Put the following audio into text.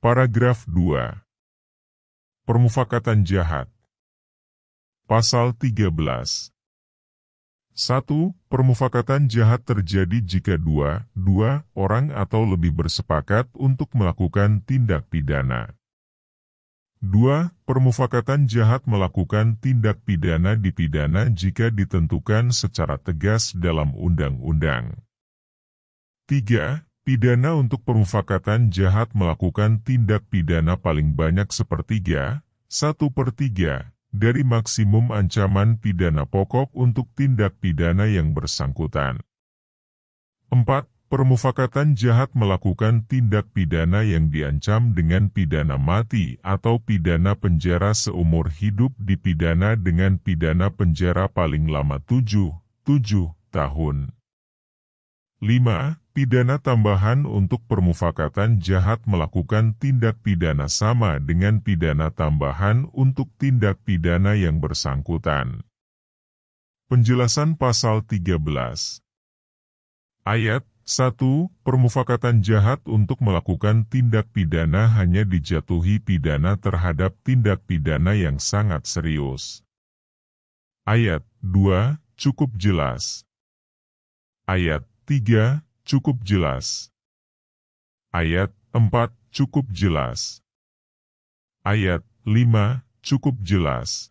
Paragraf 2. Permufakatan jahat. Pasal 13. 1. Permufakatan jahat terjadi jika dua, dua orang atau lebih bersepakat untuk melakukan tindak pidana. 2. Permufakatan jahat melakukan tindak pidana dipidana jika ditentukan secara tegas dalam undang-undang. 3 Pidana untuk permufakatan jahat melakukan tindak pidana paling banyak sepertiga, satu per tiga, dari maksimum ancaman pidana pokok untuk tindak pidana yang bersangkutan. 4. Permufakatan jahat melakukan tindak pidana yang diancam dengan pidana mati atau pidana penjara seumur hidup dipidana dengan pidana penjara paling lama 7, 7 tahun. 5 pidana tambahan untuk permufakatan jahat melakukan tindak pidana sama dengan pidana tambahan untuk tindak pidana yang bersangkutan. Penjelasan pasal 13 Ayat 1. Permufakatan jahat untuk melakukan tindak pidana hanya dijatuhi pidana terhadap tindak pidana yang sangat serius. Ayat 2. Cukup jelas. Ayat 3 cukup jelas. Ayat 4 cukup jelas. Ayat 5 cukup jelas.